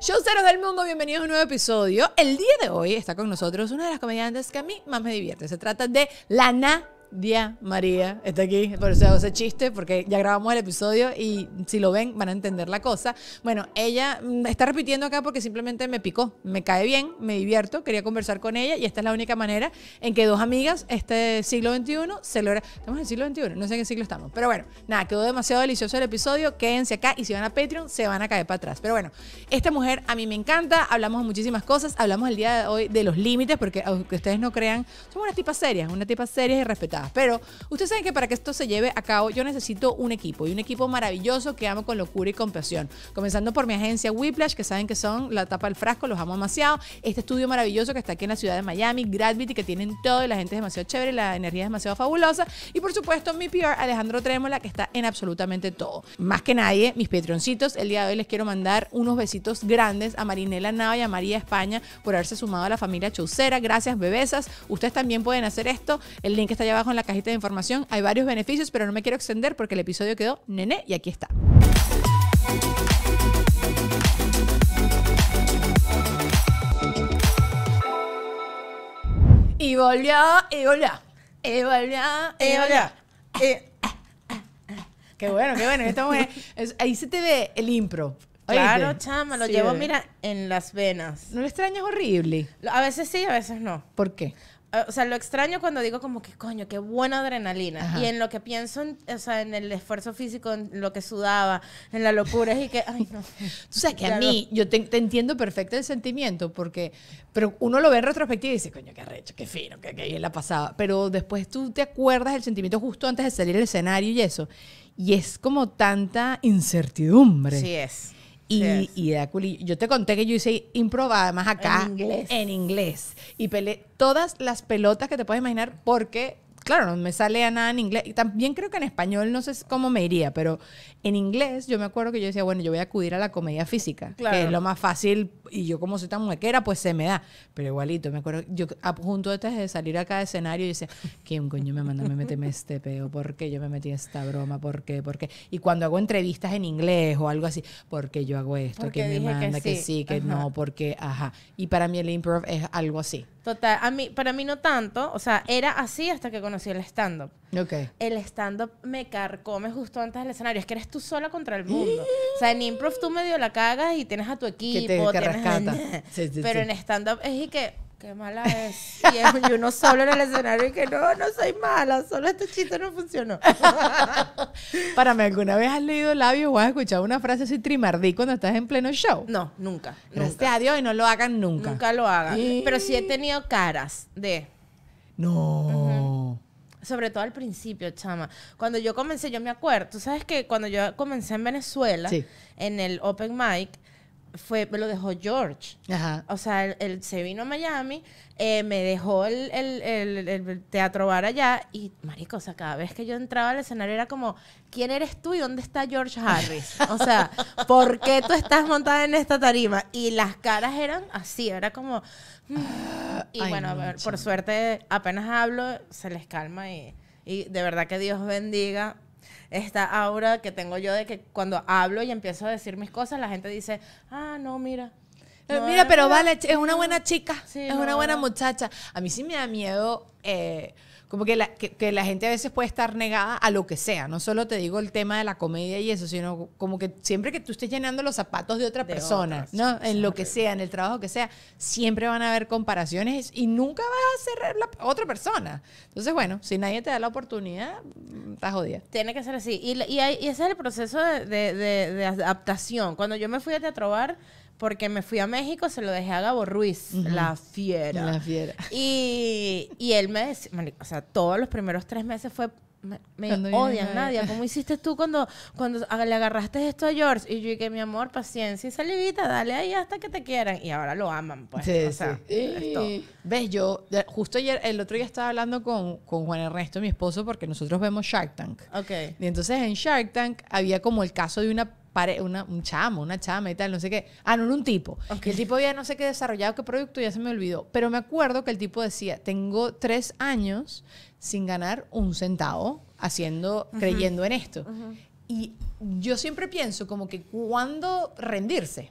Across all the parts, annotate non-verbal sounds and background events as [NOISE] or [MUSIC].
Showceros del mundo, bienvenidos a un nuevo episodio. El día de hoy está con nosotros una de las comediantes que a mí más me divierte. Se trata de Lana Día María está aquí, por eso hago ese chiste, porque ya grabamos el episodio y si lo ven van a entender la cosa. Bueno, ella mm, está repitiendo acá porque simplemente me picó, me cae bien, me divierto, quería conversar con ella y esta es la única manera en que dos amigas este siglo XXI logra Estamos en el siglo XXI, no sé en qué siglo estamos, pero bueno, nada, quedó demasiado delicioso el episodio, quédense acá y si van a Patreon se van a caer para atrás. Pero bueno, esta mujer a mí me encanta, hablamos de muchísimas cosas, hablamos el día de hoy de los límites, porque aunque ustedes no crean, somos unas tipas serias, una tipa serias y respetada pero ustedes saben que para que esto se lleve a cabo yo necesito un equipo y un equipo maravilloso que amo con locura y con pasión. Comenzando por mi agencia Whiplash, que saben que son la tapa del frasco, los amo demasiado. Este estudio maravilloso que está aquí en la ciudad de Miami, Gravity, que tienen todo y la gente es demasiado chévere, la energía es demasiado fabulosa. Y por supuesto mi PR, Alejandro Trémola, que está en absolutamente todo. Más que nadie, mis patroncitos, el día de hoy les quiero mandar unos besitos grandes a Marinela Nava y a María España por haberse sumado a la familia Chaucera. Gracias, bebesas. Ustedes también pueden hacer esto. El link está allá abajo en la cajita de información. Hay varios beneficios, pero no me quiero extender porque el episodio quedó nené y aquí está. Y volvió, y volvió, y volvió, y volvió. Qué bueno, qué bueno. ahí se te ve el impro. Claro, chama, lo llevo, mira, en las venas. ¿No lo extrañas horrible? A veces sí, a veces no. ¿Por qué? Eh, o sea, lo extraño cuando digo como que, coño, qué buena adrenalina. Y en lo que pienso, o sea, en el esfuerzo físico, en lo que sudaba, en la locura, y que, ay, no. [LAUGHS] Tú sabes que a mí, yo te, entiendo perfecto el sentimiento, porque, pero uno lo ve en retrospectiva y dice, coño, qué recho, qué fino, qué, bien la pasaba. Pero después tú te acuerdas el sentimiento justo antes de salir el escenario y eso. Y es como tanta incertidumbre. Sí es. Y, yes. y Yo te conté que yo hice Improv más acá. En inglés. En inglés. Y peleé todas las pelotas que te puedes imaginar porque claro, no me sale a nada en inglés. Y también creo que en español no sé cómo me iría, pero en inglés yo me acuerdo que yo decía, bueno, yo voy a acudir a la comedia física, que es lo más fácil. Y yo, como soy tan muequera, pues se me da. Pero igualito, me acuerdo, yo junto antes de salir a cada escenario, yo decía, ¿quién coño me mandó a me meterme este peo? ¿Por qué yo me metí esta broma? ¿Por qué? ¿Por qué? Y cuando hago entrevistas en inglés o algo así, ¿por qué yo hago esto? ¿Quién me manda sí, que, sí, que no? Porque, ajá. Y para mí el improv es algo así. Total, a mí, para mí no tanto, o sea, era así hasta que conocí el stand-up. Okay. El stand-up me carcome justo antes del escenario, es que eres tú sola contra el mundo. o sea, en improv tú medio la cagas y tienes a tu equipo, que que [LAUGHS] Pero en stand-up es y que qué mala es. Y, uno solo en el escenario y que no, no soy mala, solo este chiste no funcionó. [LAUGHS] Para mí, ¿alguna vez has leído labios o has escuchado una frase así trimardí cuando estás en pleno show? No, nunca. Gracias a Dios y no lo hagan nunca. Nunca lo hagan. Pero sí he tenido caras de... No. Sobre todo al principio, chama. Cuando yo comencé, yo me acuerdo, tú sabes que cuando yo comencé en Venezuela, en el Open Mic, fue, me lo dejó George. O sea, él, se vino a Miami, eh, me dejó el, teatro bar allá y, marico, o sea, cada vez que yo entraba al escenario era como, ¿quién eres tú y dónde está George Harris? O sea, ¿por qué tú estás montada en esta tarima? Y las caras eran así, era como... Mm. Y bueno, por suerte apenas hablo, se les calma y, y de verdad que Dios bendiga esta aura que tengo yo de que cuando hablo y empiezo a decir mis cosas, la gente dice, ah, no, mira. Eh, mira, pero vale, es una buena chica, es una buena muchacha. A mí sí me da miedo. Eh, como que la, gente a veces puede estar negada a lo que sea. No solo te digo el tema de la comedia y eso, sino como que siempre que tú estés llenando los zapatos de otra persona, ¿no? En lo que sea, en el trabajo que sea, siempre van a haber comparaciones y nunca vas a ser la otra persona. Entonces, bueno, si nadie te da la oportunidad, mm, estás jodida. Tiene que ser así. Y, y, ese es el proceso de, de, adaptación. Cuando yo me fui a Teatro Bar, porque me fui a México, se lo dejé a Gabo Ruiz, la fiera. La fiera. Y, y él me decía, o sea, todos los primeros tres meses fue me, odian, Nadia. ¿Cómo hiciste tú cuando, cuando le agarraste esto a George? Y yo dije, mi amor, paciencia y salivita, dale ahí hasta que te quieran. Y ahora lo aman, pues. Sí, sí. Ves, yo, justo ayer, el otro día estaba hablando con, con, Juan Ernesto, mi esposo, porque nosotros vemos Shark Tank. Ok. Y entonces en Shark Tank había como el caso de una una, un chamo, una chama y tal, no sé qué. Ah, no, un tipo. El tipo ya no sé qué desarrollado, qué producto, ya se me olvidó. Pero me acuerdo que el tipo decía, tengo tres años sin ganar un centavo haciendo, creyendo en esto. Y yo siempre pienso como que cuando rendirse.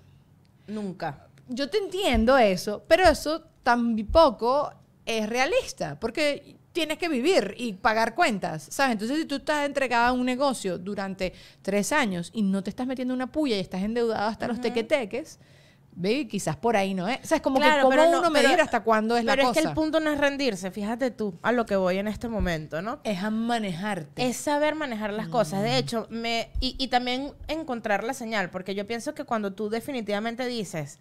Nunca. Yo te entiendo eso, pero eso tampoco es realista, porque tienes que vivir y pagar cuentas, ¿sabes? Entonces, si tú estás entregada a un negocio durante tres años y no te estás metiendo una puya y estás endeudado hasta los tequeteques, baby, quizás por ahí no es. O sea, es como que cómo uno medir hasta cuándo es la cosa. Pero es que el punto no es rendirse, fíjate tú a lo que voy en este momento, ¿no? Es a manejarte. Es saber manejar las cosas. De mm. hecho, me y también encontrar la señal, porque yo pienso que cuando tú definitivamente dices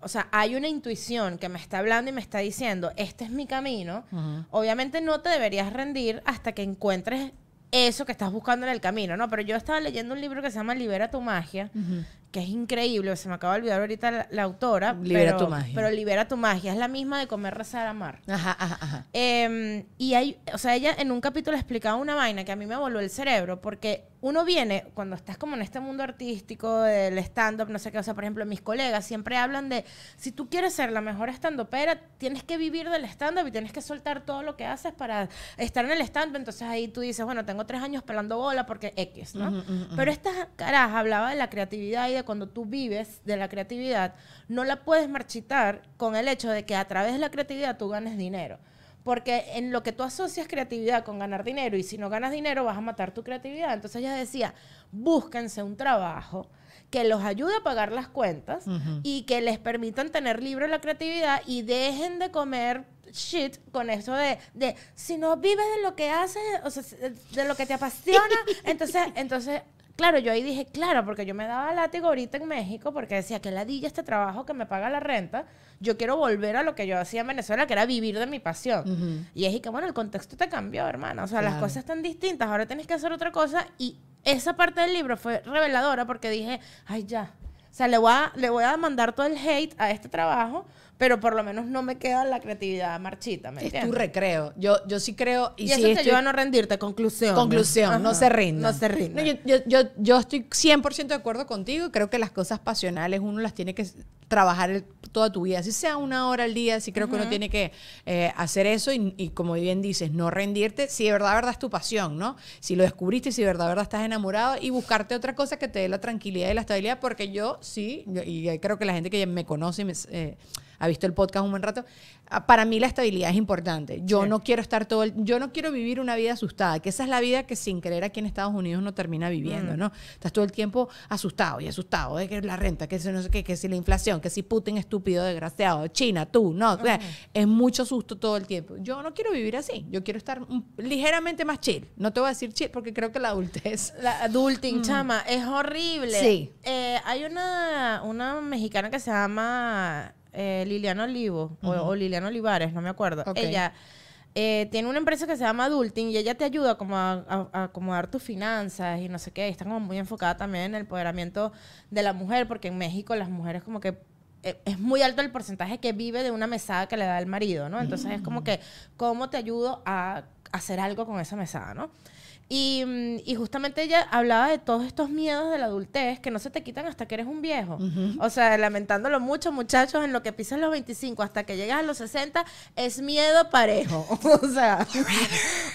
o sea, hay una intuición que me está hablando y me está diciendo, este es mi camino, obviamente no te deberías rendir hasta que encuentres eso que estás buscando en el camino, ¿no? Pero yo estaba leyendo un libro que se llama Libera tu magia, que es increíble, se me acaba de olvidar ahorita la, autora. Libera pero, tu magia. Pero Libera tu magia, es la misma de comer, rezar, amar. Ajá, ajá, ajá. Em, y hay, o sea, ella en un capítulo explicaba una vaina que a mí me voló el cerebro, porque uno viene, cuando estás como en este mundo artístico, del stand-up, no sé qué, o sea, por ejemplo, mis colegas siempre hablan de, si tú quieres ser la mejor stand-upera, tienes que vivir del stand-up y tienes que soltar todo lo que haces para estar en el stand-up. Entonces ahí tú dices, bueno, tengo tres años pelando bola porque X, ¿no? Pero esta caraja hablaba de la creatividad y de cuando tú vives de la creatividad, no la puedes marchitar con el hecho de que a través de la creatividad tú ganes dinero. Porque en lo que tú asocias creatividad con ganar dinero y si no ganas dinero vas a matar tu creatividad. Entonces ella decía, búsquense un trabajo que los ayude a pagar las cuentas y que les permitan tener libre la creatividad y dejen de comer shit con eso de, de si no vives de lo que haces, o sea, de lo que te apasiona, [LAUGHS] entonces, entonces Claro, yo ahí dije, claro, porque yo me daba látigo ahorita en México porque decía, que ladilla este trabajo que me paga la renta. Yo quiero volver a lo que yo hacía en Venezuela, que era vivir de mi pasión. Y es que, bueno, el contexto te cambió, hermano. O sea, las cosas están distintas. Ahora tienes que hacer otra cosa. Y esa parte del libro fue reveladora porque dije, ay, ya. O sea, le voy a, le voy a mandar todo el hate a este trabajo pero por lo menos no me queda la creatividad marchita, ¿me Es tu recreo. Yo, yo sí creo... Y, y eso a no rendirte, conclusión. Conclusión, no se rinda. No se rinde yo, yo, estoy 100% de acuerdo contigo. Creo que las cosas pasionales uno las tiene que trabajar toda tu vida. Si sea una hora al día, sí creo que uno tiene que eh, hacer eso y, como bien dices, no rendirte. Si de verdad, verdad es tu pasión, ¿no? Si lo descubriste, y si de verdad, verdad estás enamorado y buscarte otra cosa que te dé la tranquilidad y la estabilidad porque yo sí, y creo que la gente que me conoce me... Eh, ha visto el podcast un buen rato. Ah, para mí la estabilidad es importante. Yo no quiero estar todo yo no quiero vivir una vida asustada, que esa es la vida que sin querer aquí en Estados Unidos no termina viviendo, mm. ¿no? Estás todo el tiempo asustado y asustado de que la renta, que si no sé qué, que si la inflación, que si Putin estúpido, desgraciado, China, tú, no, es mucho susto todo el tiempo. Yo no quiero vivir así, yo quiero estar ligeramente más chill. No te voy a decir chill porque creo que la adultez, [LAUGHS] la adulting, mm. chama, es horrible. Sí. Eh, hay una una mexicana que se llama eh, Liliana Olivo o, Liliana Olivares, no me acuerdo. Ella eh, tiene una empresa que se llama Adulting y ella te ayuda como a, acomodar tus finanzas y no sé qué. está como muy enfocada también en el empoderamiento de la mujer, porque en México las mujeres como que eh, es muy alto el porcentaje que vive de una mesada que le da el marido, ¿no? Entonces es como mm. que, ¿cómo te ayudo a hacer algo con esa mesada, ¿no? Mm, y, justamente ella hablaba de todos estos miedos de la adultez que no se te quitan hasta que eres un viejo. O sea, lamentándolo mucho, muchachos, en lo que pisas los 25 hasta que llegas a los 60, es miedo parejo. [LAUGHS] o sea,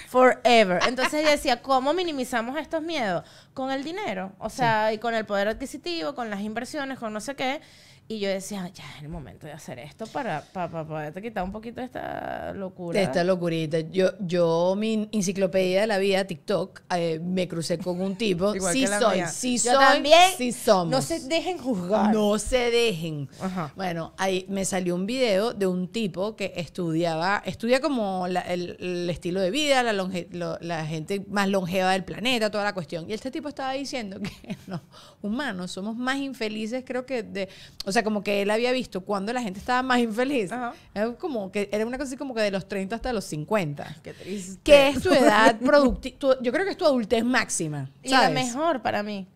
forever. Entonces ella decía, ¿cómo minimizamos estos miedos? Con el dinero, o sea, y con el poder adquisitivo, con las inversiones, con no sé qué. Y yo decía, ya es el momento de hacer esto para, para, para, quitar un poquito esta locura. Esta locurita. Yo, yo mi enciclopedia de la vida, TikTok, eh, me crucé con un tipo. [LAUGHS] Igual sí soy, sí soy, también, sí somos. No se dejen juzgar. No se dejen. Bueno, ahí me salió un video de un tipo que estudiaba, estudia como el, estilo de vida, la, gente más longeva del planeta, toda la cuestión. Y este tipo estaba diciendo [LAUGHS] que los humanos somos más infelices, creo que de... O sea, como que él había visto cuando la gente estaba más infeliz. Era como que era una cosa así como que de los 30 hasta los 50. Qué triste. Que es tu edad productiva. Yo creo que es tu adultez máxima. Y la mejor para mí.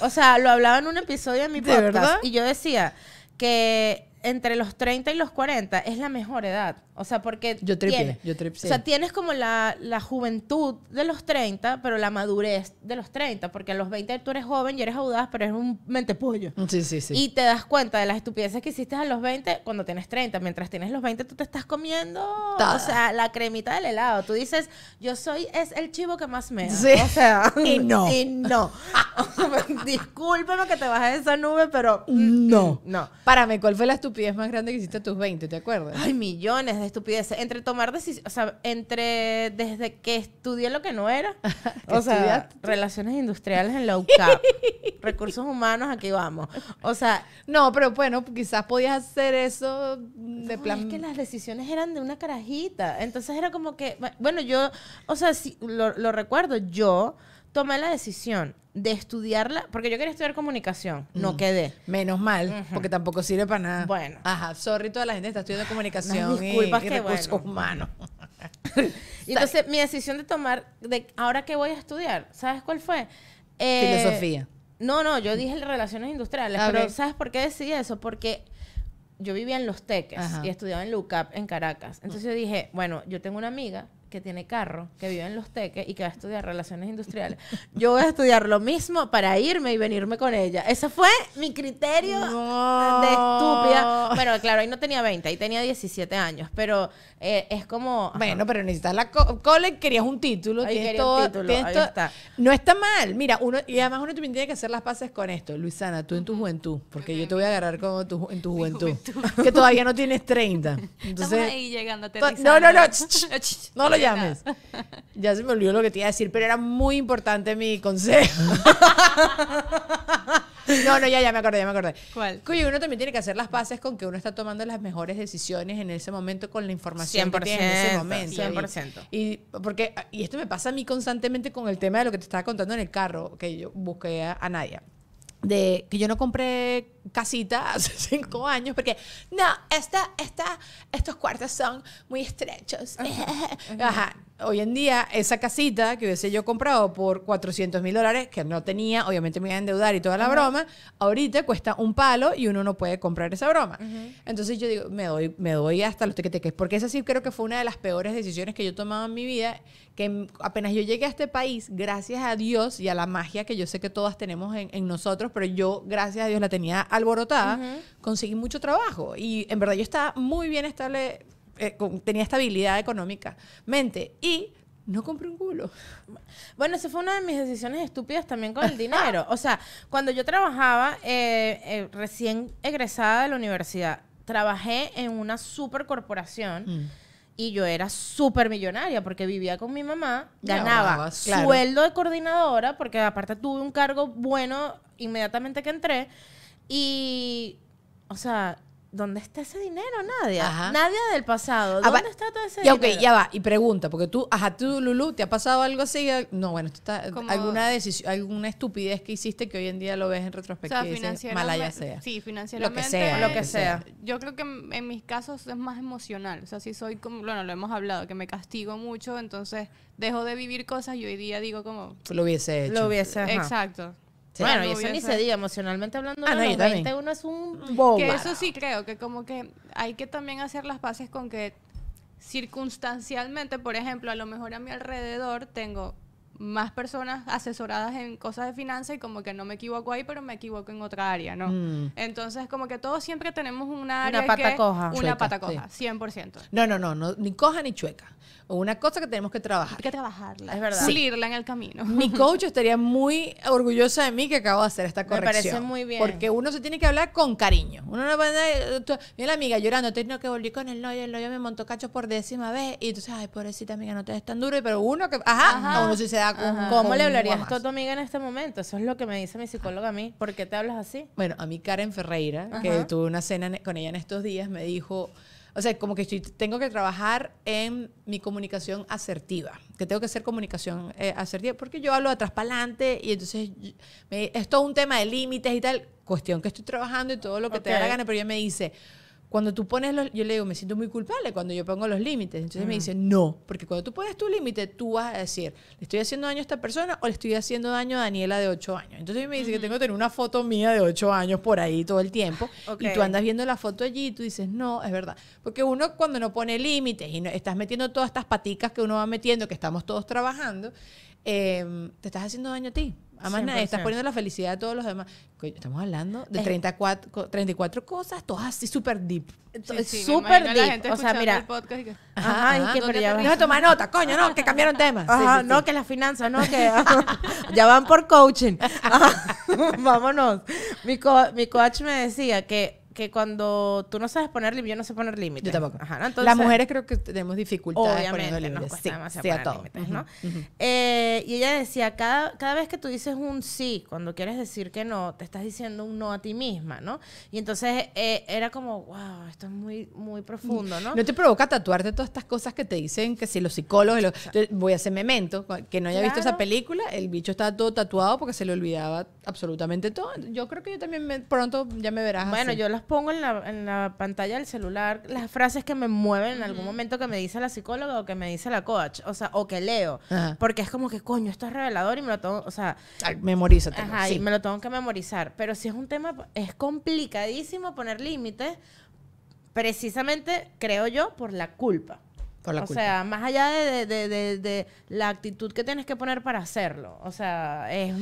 O sea, lo hablaba en un episodio de mi [LAUGHS] podcast y yo decía que entre los 30 y los 40 es la mejor edad. O sea, porque. Yo tripié, yo tripié. O sea, tienes como la, juventud de los 30, pero la madurez de los 30. Porque a los 20 tú eres joven y eres audaz, pero eres un mentepollo. Sí, sí, sí. Y te das cuenta de las estupideces que hiciste a los 20 cuando tienes 30. Mientras tienes los 20, tú te estás comiendo. O sea, la cremita del helado. Tú dices, yo soy, es el chivo que más me. Sí. O sea. [LAUGHS] y no. Y no. [LAUGHS] Discúlpame que te bajes de esa nube, pero. No. No. ¿Para mí ¿cuál fue la estupidez más grande que hiciste a tus 20? ¿Te acuerdas? Hay millones de estupideces, entre tomar decisiones, o sea, entre desde que estudié lo que no era, [LAUGHS] o sea, relaciones industriales en la UCAP, [LAUGHS] recursos humanos, aquí vamos. O sea, no, pero bueno, quizás podías hacer eso de plan. Es que las decisiones eran de una carajita, entonces era como que, bueno, yo, o sea, si, lo recuerdo, yo tomé la decisión de estudiarla, porque yo quería estudiar comunicación, no mm. quedé. Menos mal, porque tampoco sirve para nada. Bueno. Ajá, sorry, toda la gente está estudiando comunicación y, que [LAUGHS] entonces, mi decisión de tomar, de ahora que voy a estudiar, ¿sabes cuál fue? Eh, Filosofía. No, no, yo dije relaciones industriales, pero ¿sabes por qué decidí eso? Porque yo vivía en Los Teques y estudiaba en LUCAP en Caracas. Entonces yo dije, bueno, yo tengo una amiga que tiene carro, que vive en Los Teques y que va a estudiar relaciones industriales. [LAUGHS] Yo voy a estudiar lo mismo para irme y venirme con ella. Ese fue mi criterio de estúpida. Bueno, claro, ahí no tenía 20, ahí tenía 17 años, pero eh, es como... Bueno, pero necesitas la cole, querías un título. Ahí todo, título, ahí No está mal, mira, uno y además uno también tiene que hacer las paces con esto. Luisana, tú en tu juventud, porque yo te voy a agarrar como tu, en tu juventud, que todavía no tienes 30. [LAUGHS] ahí llegando No, no, no. [LAUGHS] no, no [LAUGHS] Ya se me olvidó lo que te iba a decir, pero era muy importante mi consejo. [LAUGHS] No, no, ya, ya me acordé, ya me acordé. ¿Cuál? Cuyo uno también tiene que hacer las bases con que uno está tomando las mejores decisiones en ese momento con la información que tiene en ese momento. 100%. Y, porque, y esto me pasa a mí constantemente con el tema de lo que te estaba contando en el carro, que yo busqué a, a Nadia. De que yo no compré casita [LAUGHS] hace cinco años porque no, esta, esta, estos cuartos son muy estrechos. Ajá, [LAUGHS] Hoy en día, esa casita que hubiese yo comprado por 400 mil dólares, que no tenía, obviamente me iba a endeudar y toda la broma, ahorita cuesta un palo y uno no puede comprar esa broma. Entonces yo digo, me doy, me doy hasta los tequeteques, porque esa sí creo que fue una de las peores decisiones que yo tomaba en mi vida, que apenas yo llegué a este país, gracias a Dios y a la magia que yo sé que todas tenemos en nosotros, pero yo, gracias a Dios, la tenía alborotada, conseguí mucho trabajo y en verdad yo estaba muy bien estable, eh, tenía estabilidad económica, mente y no compré un culo. Bueno, esa fue una de mis decisiones estúpidas también con el [LAUGHS] dinero. O sea, cuando yo trabajaba eh, eh, recién egresada de la universidad, trabajé en una super corporación mm. Y yo era súper millonaria porque vivía con mi mamá, ganaba sueldo de coordinadora, porque aparte tuve un cargo bueno inmediatamente que entré. Y, o sea, ¿dónde está ese dinero, nadie nadie Nadia del pasado. Ah, ¿Dónde está todo ese ya, dinero? Ok, ya va. Y pregunta, porque tú, ajá, tú, Lulu, ¿te ha pasado algo así? No, bueno, tú estás, alguna decisión, alguna estupidez que hiciste que hoy en día lo ves en retrospectiva. O sea, ya sea. Sí, financieramente. Lo que eh, sea. Yo creo que en mis casos es más emocional. O sea, si soy como, bueno, lo hemos hablado, que me castigo mucho, entonces dejo de vivir cosas y hoy día digo como... Lo hubiese hecho. Lo hubiese, Exacto bueno, y eso ni se diga emocionalmente hablando. Ah, no, yo uno es un bomba. Que eso sí creo, que como que hay que también hacer las paces con que circunstancialmente, por ejemplo, a lo mejor a mi alrededor tengo más personas asesoradas en cosas de finanzas y como que no me equivoco ahí, pero me equivoco en otra área, ¿no? Mm. Entonces, como que todos siempre tenemos una área. Una pata coja. Una pata coja, 100%. No, no, no, no, ni coja ni chueca. Una cosa que tenemos que trabajar. Hay que trabajarla, es verdad. salirla en el camino. Mi [LAUGHS] coach estaría muy orgullosa de mí que acabo de hacer esta corrección. Me parece muy bien. Porque uno se tiene que hablar con cariño. Uno no puede. Eh, mira la amiga llorando, tengo que volver con el novio, el novio me montó cacho por décima vez. Y tú dices ay, pobrecita amiga, no te es tan duro. Pero uno que. Ajá, uno si se da ¿cómo le hablarías a tu amiga en este momento? Eso es lo que me dice mi psicóloga a mí. ¿Por qué te hablas así? Bueno, a mí Karen Ferreira, que tuve una cena con ella en estos días, me dijo, o sea, como que tengo que trabajar en mi comunicación asertiva, que tengo que hacer comunicación eh, asertiva, porque yo hablo atrás para adelante y entonces Esto es un tema de límites y tal, cuestión que estoy trabajando y todo lo que te da la gana, pero ella me dice cuando tú pones los, yo le digo, me siento muy culpable cuando yo pongo los límites. Entonces me mm. dice, no, porque cuando tú pones tu límite, tú vas a decir, le estoy haciendo daño a esta persona o le estoy haciendo daño a Daniela de 8 años. Entonces me dice que tengo que tener una foto mía de 8 años por ahí todo el tiempo. [LAUGHS] Y tú andas viendo la foto allí y tú dices, no, es verdad. Porque uno cuando no pone límites y estás metiendo todas estas paticas que uno va metiendo, que estamos todos trabajando, eh, te estás haciendo daño a ti. Además, estás poniendo la felicidad a todos los demás. Estamos hablando de 34, 34 cosas, todas así súper deep. súper deep. o sea, mira. El que, ya No, toma nota, coño, no, que cambiaron temas. [LAUGHS] no, que las finanzas, no, que ya van por coaching. [LAUGHS] [LAUGHS] Vámonos. mi coach me decía que que cuando tú no sabes poner límites, yo no sé poner límites. Yo tampoco. Ajá, Las mujeres creo que tenemos dificultades poniendo límites. y ella decía, cada, cada vez que tú dices un sí, cuando quieres decir que no, te estás diciendo un no a ti misma, ¿no? Y entonces eh, era como, wow, esto es muy, muy profundo, ¿no? ¿No te provoca tatuarte todas estas cosas que te dicen que si los psicólogos, voy a hacer memento, que no haya visto esa película, el bicho estaba todo tatuado porque se le olvidaba absolutamente todo. Yo creo que yo también pronto ya me verás. Bueno, yo las pongo en la, pantalla del celular las frases que me mueven en algún momento que me dice la psicóloga o que me dice la coach, o sea, o que leo, porque es como que, coño, esto es revelador y me lo tengo, o sea... Memorízate. me lo tengo que memorizar. Pero si es un tema, es complicadísimo poner límites, precisamente, creo yo, por la culpa o sea, más allá de, la actitud que tienes que poner para hacerlo. O sea, es,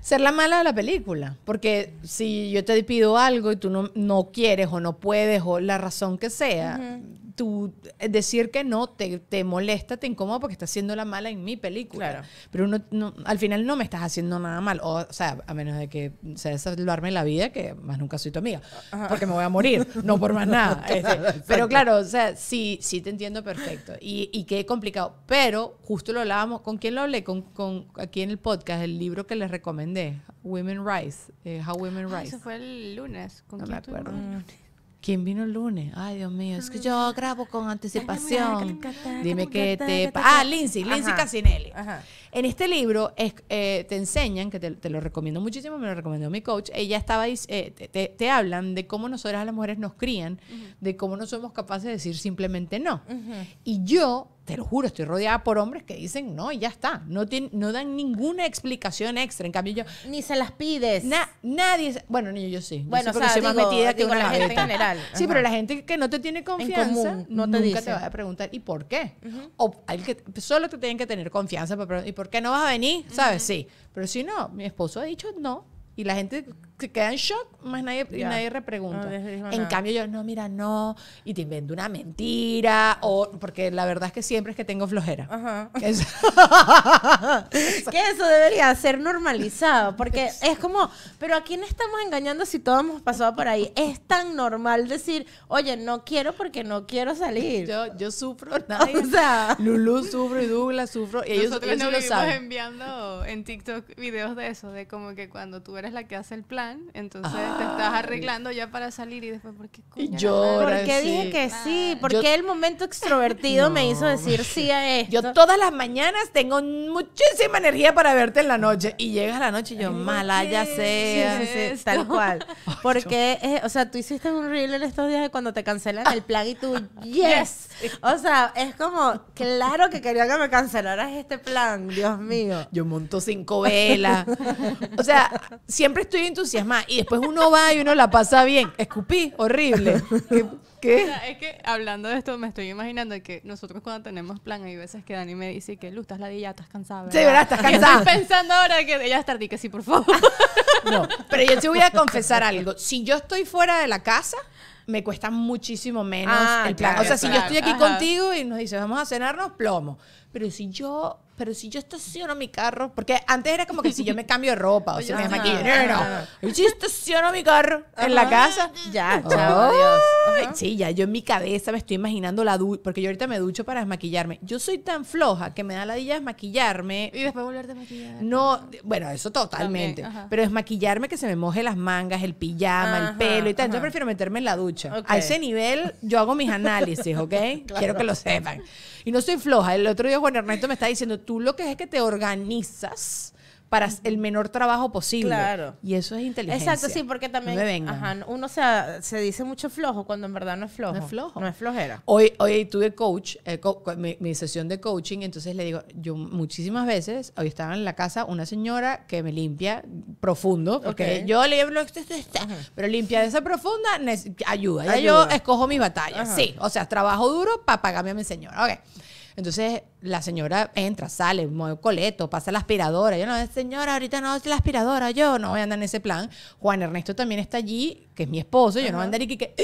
Ser la mala de la película. Porque si yo te pido algo y tú no, quieres o no puedes o la razón que sea, tu eh, decir que no te, molesta, te incomoda porque estás haciendo la mala en mi película. Pero uno, no, al final no me estás haciendo nada mal. O, sea, a menos de que sea en la vida, que más nunca soy tu amiga. Porque me voy a morir, [LAUGHS] no por más nada. Este, pero claro, o sea, sí, sí te entiendo perfecto. Y, qué complicado. Pero justo lo hablábamos, ¿con quién lo hablé? Con, con aquí en el podcast, el libro que les recomendé, Women Rise, eh, How Women Rise. eso fue el lunes. ¿Con no quién me acuerdo. Mm. ¿Quién vino el lunes? Ay, Dios mío, es que yo grabo con anticipación. Dime que te... Ah, Lindsay, Lindsay Casinelli. En este libro eh, te enseñan, que te, lo recomiendo muchísimo, me lo recomendó mi coach, ella estaba, eh, te, te, hablan de cómo nosotras las mujeres nos crían, de cómo no somos capaces de decir simplemente no. Y yo te lo juro, estoy rodeada por hombres que dicen, no, y ya está. No, no dan ninguna explicación extra. En cambio, yo. Ni se las pides. nadie. Bueno, ni yo, sí. bueno, sí, o metida que la gente en general. Sí, pero la gente que no te tiene confianza no te nunca te va a preguntar, ¿y por qué? O hay que, solo te tienen que tener confianza para ¿y por qué no vas a venir? ¿Sabes? Sí. Pero si no, mi esposo ha dicho no. Y la gente se queda en shock, más nadie, nadie repregunta. en cambio yo, no, mira, no, y te invento una mentira, o porque la verdad es que siempre es que tengo flojera. Ajá. que [LAUGHS] eso debería ser normalizado, porque [LAUGHS] es como, pero ¿a quién estamos engañando si todos hemos pasado por ahí? Es tan normal decir, oye, no quiero porque no quiero salir. Yo, yo sufro, nadie. O sea, [LAUGHS] Lulu sufro y Douglas sufro, y ellos, lo enviando en TikTok videos de eso, de como que cuando tú eres la que hace el plan, entonces te estás arreglando ya para salir y después, ¿por qué ¿Por qué dije que sí? ¿Por qué el momento extrovertido me hizo decir sí a esto? Yo todas las mañanas tengo muchísima energía para verte en la noche y llegas a la noche y yo, mala ya sé tal cual. [LAUGHS] Porque, eh, o sea, tú hiciste un reel en estos días de cuando te cancelan el plan y tú, [LAUGHS] yes. O sea, es como, claro que quería que me cancelaras este plan, Dios mío. Yo monto cinco velas. O sea, siempre estoy en tu más, Y después uno va y uno la pasa bien. Escupí, horrible. es que hablando de esto, me estoy imaginando que nosotros cuando tenemos plan, hay veces que Dani me dice que Luz, estás ya estás cansada. Sí, ¿verdad? Estás cansada. estoy pensando ahora que ella es tardí, que sí, por favor. No, pero yo te voy a confesar algo. Si yo estoy fuera de la casa, me cuesta muchísimo menos ah, el plan. o sea, si yo estoy aquí contigo y nos dice, vamos a cenarnos, plomo. Pero si yo pero si yo estaciono mi carro, porque antes era como que si yo me cambio de ropa o si [LAUGHS] me maquillo, no, no, Si estaciono mi carro en la casa, ya, chao, Sí, ya yo en mi cabeza me estoy imaginando la ducha, porque yo ahorita me ducho para desmaquillarme. Yo soy tan floja que me da la dilla desmaquillarme. Y después volverte a maquillar. No, bueno, eso totalmente. pero desmaquillarme que se me moje las mangas, el pijama, el pelo y tal. Yo prefiero meterme en la ducha. A ese nivel yo hago mis análisis, ¿ok? [LAUGHS] Quiero que lo sepan. Y no soy floja. El otro día Juan Ernesto me está diciendo, lo que es, es que te organizas para el menor trabajo posible. Y eso es inteligencia. Exacto, sí, porque también uno se, se, dice mucho flojo cuando en verdad no es flojo. No es flojera. Hoy, hoy tuve coach, eh, mi, sesión de coaching, entonces le digo, yo muchísimas veces, hoy estaba en la casa una señora que me limpia profundo, porque yo le pero limpia de esa profunda ayuda. Ya yo escojo mis batallas. Sí, o sea, trabajo duro para pagarme a mi señora. Ok. Entonces la señora entra, sale, mueve coleto, pasa la aspiradora. Yo no, señora, ahorita no es la aspiradora, yo no voy a andar en ese plan. Juan Ernesto también está allí, que es mi esposo, yo no voy a andar y que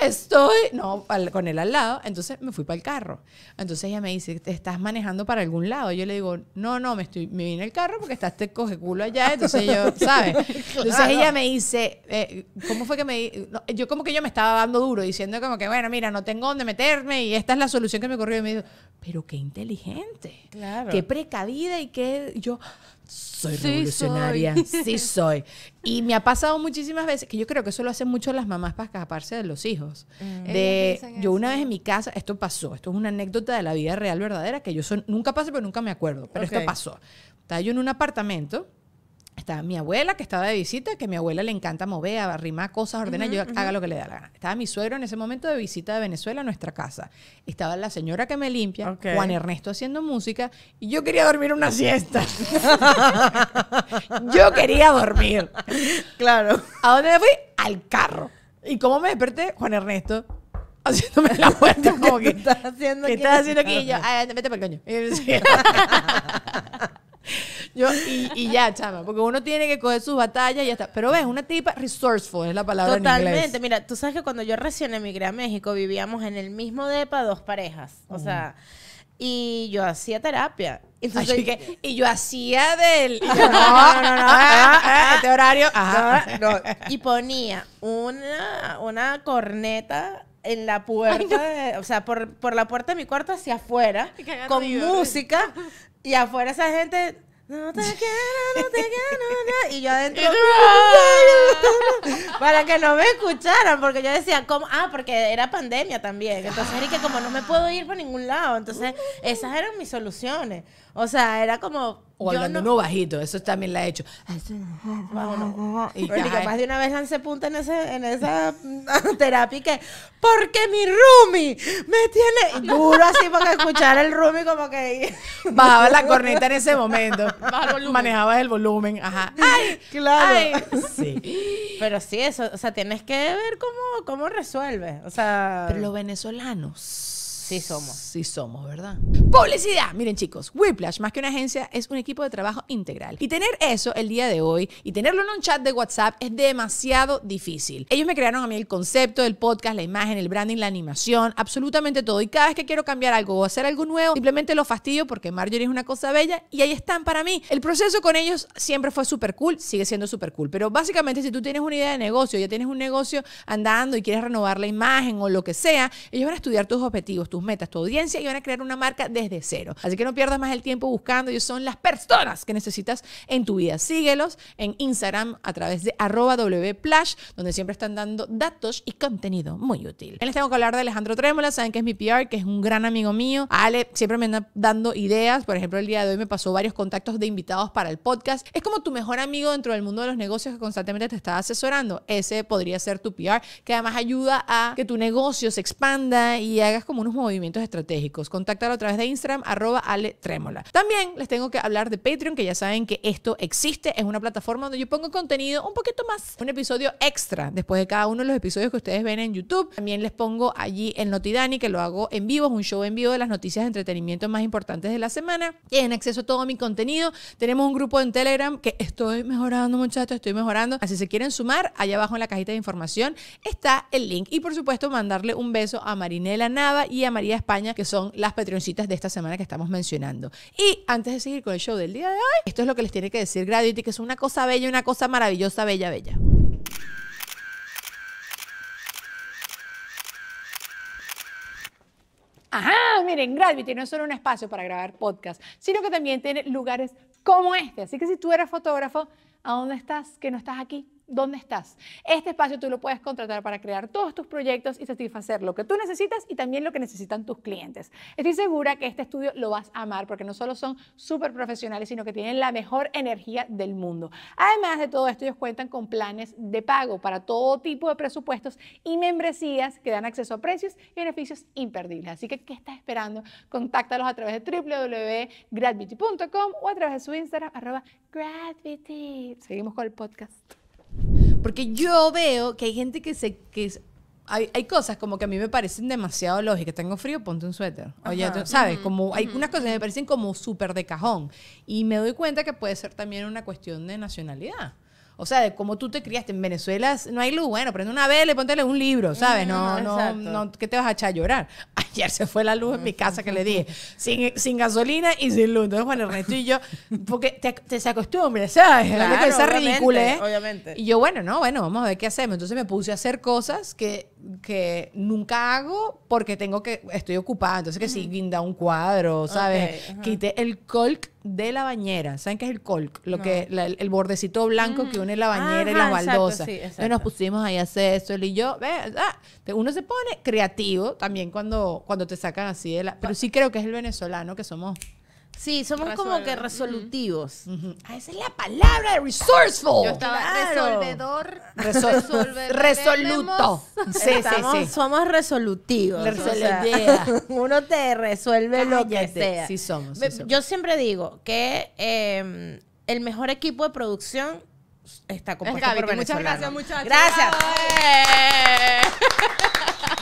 estoy, no, con él al lado. Entonces me fui para el carro. Entonces ella me dice, ¿te estás manejando para algún lado? Yo le digo, no, no, me, estoy, me vine el carro porque estás te coge culo allá. Entonces yo, [LAUGHS] ¿sabes? Entonces ella me dice, eh, ¿cómo fue que me... yo como que yo me estaba dando duro, diciendo como que, bueno, mira, no tengo dónde meterme y esta es la solución que me ocurrió. Y me dijo, pero qué inteligente. Claro. Qué precavida y qué... Yo, soy revolucionaria, sí [LAUGHS] soy. Y me ha pasado muchísimas veces, que yo creo que eso lo hacen mucho las mamás para escaparse de los hijos. Mm. De, yo una vez en mi casa, esto pasó, esto es una anécdota de la vida real verdadera, que yo nunca pasé, pero nunca me acuerdo, pero esto pasó. Estaba yo en un apartamento estaba mi abuela, que estaba de visita, que a mi abuela le encanta mover, arrimar cosas, ordenar, yo haga lo que le da la gana. Estaba mi suegro en ese momento de visita de Venezuela a nuestra casa. Estaba la señora que me limpia, Juan Ernesto haciendo música, y yo quería dormir una siesta. [LAUGHS] yo quería dormir. Claro. ¿A dónde me fui? Al carro. ¿Y cómo me desperté? Juan Ernesto haciéndome la vuelta [LAUGHS] como ¿Qué estás haciendo ¿Qué estás haciendo ah, vete para el coño. [LAUGHS] [LAUGHS] Yo, y, ya, chama, porque uno tiene que coger sus batallas y ya está. Pero ves, una tipa resourceful es la palabra Totalmente. en inglés. Mira, tú sabes que cuando yo recién emigré a México vivíamos en el mismo depa dos parejas. O sea, y yo hacía terapia. y yo hacía del. Ah, no, no, no, no. Ah, ah, este horario. Ajá. No, Y ponía una, una corneta en la puerta, o sea, por, por, la puerta de mi cuarto hacia afuera, con música y afuera esa gente, no te [LAUGHS] quiero, no te quiero, no. Y yo [LAUGHS] adentro, [LAUGHS] para que no me escucharan, porque yo decía, Ah, porque era pandemia también. Entonces que como no me puedo ir por ningún lado. Entonces esas eran mis soluciones. O sea, era como o hablando no, bajito, eso también la he hecho. Y Pero más de una vez se punta en, ese, en esa [LAUGHS] terapia que, porque mi Rumi me tiene duro así porque escuchar el roomie como que... [LAUGHS] Bajaba la corneta en ese momento. [LAUGHS] Manejabas el volumen, ajá. ¡Ay! Claro. Sí. Pero sí, eso, o sea, tienes que ver cómo, cómo resuelve O sea... Pero los venezolanos Sí somos. Sí somos, ¿verdad? Publicidad. Miren chicos, Whiplash, más que una agencia, es un equipo de trabajo integral. Y tener eso el día de hoy y tenerlo en un chat de WhatsApp es demasiado difícil. Ellos me crearon a mí el concepto el podcast, la imagen, el branding, la animación, absolutamente todo. Y cada vez que quiero cambiar algo o hacer algo nuevo, simplemente lo fastidio porque Marjorie es una cosa bella y ahí están para mí. El proceso con ellos siempre fue súper cool, sigue siendo súper cool. Pero básicamente si tú tienes una idea de negocio, ya tienes un negocio andando y quieres renovar la imagen o lo que sea, ellos van a estudiar tus objetivos, tus metas, tu audiencia y van a crear una marca desde cero. Así que no pierdas más el tiempo buscando, ellos son las personas que necesitas en tu vida. Síguelos en Instagram a través de arroba wplash, donde siempre están dando datos y contenido muy útil. Les este tengo que hablar de Alejandro Trémola, saben que es mi PR, que es un gran amigo mío. Ale siempre me anda dando ideas, por ejemplo, el día de hoy me pasó varios contactos de invitados para el podcast. Es como tu mejor amigo dentro del mundo de los negocios que constantemente te está asesorando. Ese podría ser tu PR, que además ayuda a que tu negocio se expanda y hagas como unos movimientos estratégicos. Contáctalo a través de Instagram, arroba Ale Trémola. También les tengo que hablar de Patreon, que ya saben que esto existe. Es una plataforma donde yo pongo contenido un poquito más, un episodio extra después de cada uno de los episodios que ustedes ven en YouTube. También les pongo allí el Notidani, que lo hago en vivo, es un show en vivo de las noticias de entretenimiento más importantes de la semana. Tienen acceso a todo mi contenido. Tenemos un grupo en Telegram que estoy mejorando, muchachos, estoy mejorando. Así se quieren sumar, allá abajo en la cajita de información está el link. Y por supuesto, mandarle un beso a Marinela Nava y a María España, que son las patroncitas de esta semana que estamos mencionando. Y antes de seguir con el show del día de hoy, esto es lo que les tiene que decir Gravity, que es una cosa bella, una cosa maravillosa, bella, bella. Ajá, miren, Gravity no es solo un espacio para grabar podcast, sino que también tiene lugares como este. Así que si tú eres fotógrafo, ¿a dónde estás que no estás aquí? ¿Dónde estás? Este espacio tú lo puedes contratar para crear todos tus proyectos y satisfacer lo que tú necesitas y también lo que necesitan tus clientes. Estoy segura que este estudio lo vas a amar porque no solo son súper profesionales, sino que tienen la mejor energía del mundo. Además de todo esto, ellos cuentan con planes de pago para todo tipo de presupuestos y membresías que dan acceso a precios y beneficios imperdibles. Así que, ¿qué estás esperando? Contáctalos a través de www.gradvity.com o a través de su Instagram, arroba Seguimos con el podcast. Porque yo veo que hay gente que se... Que hay, hay, cosas como que a mí me parecen demasiado lógicas. Tengo frío, ponte un suéter. Oye, tú, ¿sabes? Como hay unas cosas que me parecen como súper de cajón. Y me doy cuenta que puede ser también una cuestión de nacionalidad o sea, como tú te criaste en Venezuela, no hay luz, bueno, prende una vela y pontele un libro, ¿sabes? No, mm, no, no, ¿qué te vas a echar a llorar? [LAUGHS] Ayer se fue la luz en mi casa que le dije, sin, gasolina y sin luz. Entonces, bueno Ernesto y yo, porque te, te se acostumbra, ¿sabes? Claro, ridícula, ¿eh? Obviamente. Y yo, bueno, no, bueno, vamos a ver qué hacemos. Entonces me puse a hacer cosas que que nunca hago porque tengo que, estoy ocupada. Entonces que si guinda un cuadro, ¿sabes? Quité el colc de la bañera. ¿Saben qué es el colc? Lo que, el bordecito blanco que une la bañera y las baldosas. nos pusimos ahí a hacer eso, él y yo. Ve, ah, uno se pone creativo también cuando, cuando te sacan así de la... Pero sí creo que es el venezolano que somos... Sí, somos como que resolutivos. Ah, esa es la palabra, resourceful. Yo estaba resolvedor. Resoluto. Sí, sí, sí. Somos resolutivos. [LAUGHS] uno te resuelve lo que sea. Sí somos, Yo siempre digo que em, el mejor equipo de producción está compuesta por Gaby, Muchas gracias, muchachos. Gracias. ¡Eh!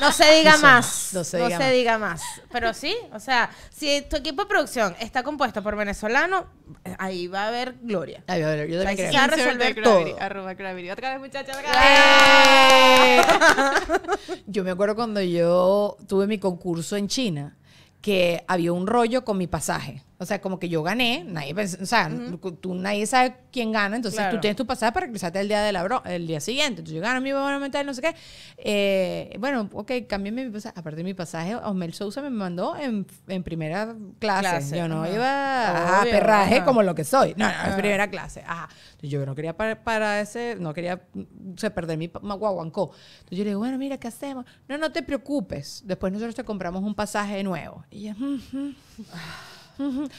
No se diga más. No se, diga, más. Pero sí, o sea, si tu equipo de producción está compuesto por venezolanos, ahí va a haber gloria. Ahí va a haber, yo también Se a resolver todo. arroba Otra vez, muchachos. ¡Eh! yo me acuerdo cuando yo tuve mi concurso en China, que había un rollo con mi pasaje. O sea, como que yo gané, nadie, o sea, tú nadie sabe quién gana, entonces tú tienes tu pasaje para regresarte el día de la el día siguiente. Entonces yo gano mi bono mental, no sé qué. Eh, bueno, ok, cambié mi pasaje. Aparte de mi pasaje, Osmel Sousa me mandó en, primera clase. Yo no iba a perraje como lo que soy. No, no, en primera clase. Ajá. Entonces yo no quería para, ese, no quería perder mi guaguancó. Entonces yo le digo, bueno, mira, ¿qué hacemos? No, no te preocupes. Después nosotros te compramos un pasaje nuevo. Y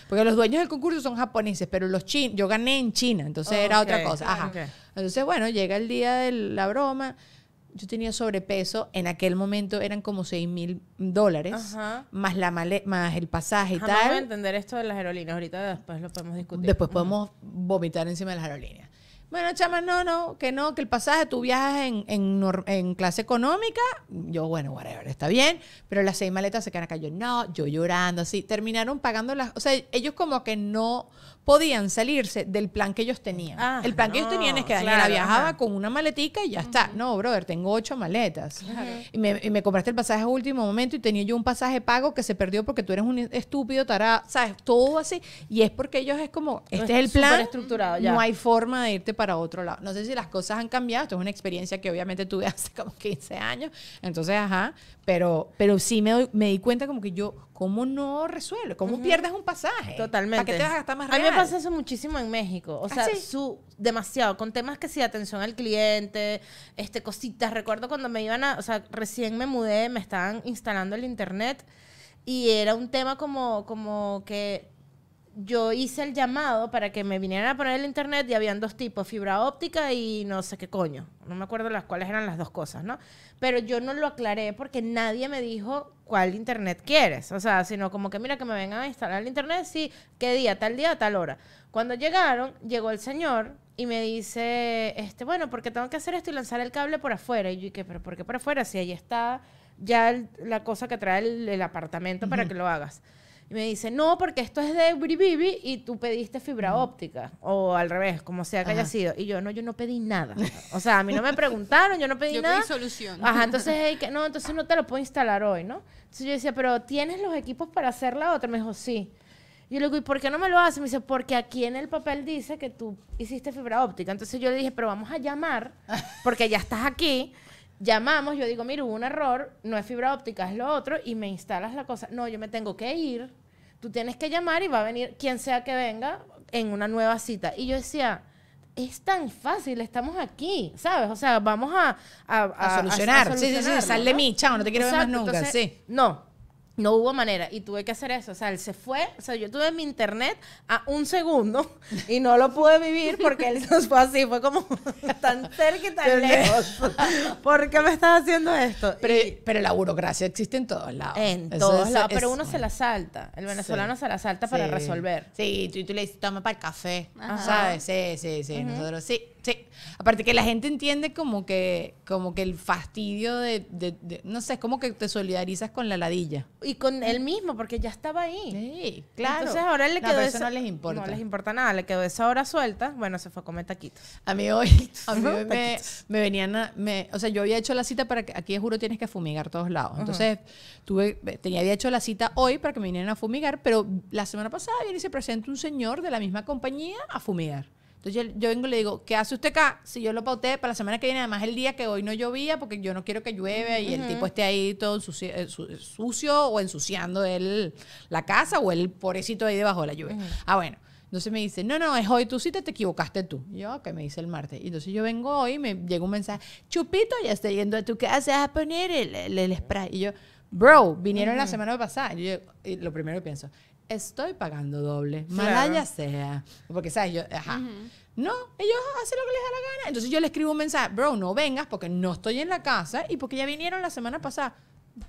porque los dueños del concurso son japoneses, pero los yo gané en China, entonces era otra cosa. Ajá. Entonces, bueno, llega el día de la broma. Yo tenía sobrepeso, en aquel momento eran como 6 mil dólares, más la más el pasaje y tal. Voy a entender esto de las aerolíneas, ahorita después lo podemos discutir. Después podemos vomitar encima de las aerolíneas. Bueno, chama, no, no, que no, que el pasaje, tú viajas en, en, clase económica. Yo, bueno, whatever, está bien. Pero las seis maletas se quedan acá. Yo, no, yo llorando, así. Terminaron pagando las. O sea, ellos como que no podían salirse del plan que ellos tenían. Ah, el plan que ellos tenían es que Daniela viajaba con una maletica y ya está. No, brother, tengo ocho maletas. y, me, compraste el pasaje a último momento y tenía yo un pasaje pago que se perdió porque tú eres un estúpido tará, ¿sabes? Todo así. Y es porque ellos es como, este es el plan. No hay forma de irte para otro lado. No sé si las cosas han cambiado. Esto es una experiencia que obviamente tuve [LAUGHS] hace como 15 años. Entonces, ajá. Pero, pero sí me, me di cuenta como que yo, ¿cómo no resuelve? ¿Cómo pierdes un pasaje? Totalmente. ¿Para qué te vas a gastar más A mí me pasa eso muchísimo en México. O sea, ¿Ah, su, demasiado. Con temas que sí, atención al cliente, este, cositas. Recuerdo cuando me iban a, o sea, recién me mudé, me estaban instalando el internet y era un tema como, como que yo hice el llamado para que me vinieran a poner el internet y habían dos tipos, fibra óptica y no sé qué coño. No me acuerdo las cuales eran las dos cosas, ¿no? Pero yo no lo aclaré porque nadie me dijo cuál internet quieres. O sea, sino como que mira que me vengan a instalar el internet, sí, qué día, tal día, tal hora. Cuando llegaron, llegó el señor y me dice, este, bueno, porque tengo que hacer esto y lanzar el cable por afuera. Y yo dije, pero ¿por qué por afuera? Si ahí está ya la cosa que trae el, apartamento para que lo hagas. Y me dice, no, porque esto es de Bribibi y tú pediste fibra óptica. O al revés, como sea que haya sido. Y yo, no, yo no pedí nada. O sea, a mí no me preguntaron, yo no pedí nada. Yo pedí solución. Ajá, entonces, no, entonces no te lo puedo instalar hoy, ¿no? Entonces yo decía, pero ¿tienes los equipos para hacer la otra? Me dijo, sí. Yo le digo, ¿y por qué no me lo haces? Me dice, porque aquí en el papel dice que tú hiciste fibra óptica. Entonces yo le dije, pero vamos a llamar, porque ya estás aquí. Llamamos, yo digo, mira, hubo un error, no es fibra óptica, es lo otro, y me instalas la cosa. No, yo me tengo que ir. Tú tienes que llamar y va a venir quien sea que venga en una nueva cita. Y yo decía, es tan fácil, estamos aquí, ¿sabes? O sea, vamos a... A, solucionar. sí, sí, sí, sal de mí, chao, no te quiero ver más nunca, sí. No, no hubo manera y tuve que hacer eso. O sea, él se fue. O sea, yo tuve mi internet a un segundo [LAUGHS] y no lo pude vivir porque él se fue así. Fue como [LAUGHS] tan cerca y tan lejos. [LAUGHS] ¿Por qué me estás haciendo esto? Pero, la burocracia existe en todos lados. En todos lados. Pero uno se la salta. El venezolano se la salta para resolver. Sí, tú, tú le dices, toma para el café. ¿Sabes? Sí, sí, sí. Nosotros sí Sí, aparte que la gente entiende como que, como que el fastidio de, no sé, es como que te solidarizas con la ladilla. Y con él mismo, porque ya estaba ahí. Sí, claro. Entonces ahora le quedó eso no les importa. No les importa nada, le quedó esa hora suelta, bueno, se fue a comer taquitos. A mí hoy, a mí [LAUGHS] me, venían a, me, o sea, yo había hecho la cita para que, aquí juro tienes que fumigar todos lados. Entonces, tuve, tenía, había hecho la cita hoy para que me vinieran a fumigar, pero la semana pasada viene y se presenta un señor de la misma compañía a fumigar. Entonces yo, vengo y le digo, ¿qué hace usted acá? Si yo lo pauté para la semana que viene, además el día que hoy no llovía, porque yo no quiero que llueve y el tipo esté ahí todo eh, eh, sucio, o ensuciando él la casa o el pobrecito ahí debajo de la lluvia. Ah, bueno. Entonces me dice, no, no, es hoy tú sí te equivocaste tú. yo, que me dice el martes. Y entonces yo vengo hoy y me llega un mensaje, Chupito, ya estoy yendo a tu casa a poner el, spray. Y yo, bro, vinieron la semana pasada. Y yo, lo primero que pienso, estoy pagando doble, claro. malaya sea. Porque, ¿sabes? Yo, ajá. No, ellos hacen lo que les da la gana. Entonces yo le escribo un mensaje, bro, no vengas porque no estoy en la casa y porque ya vinieron la semana pasada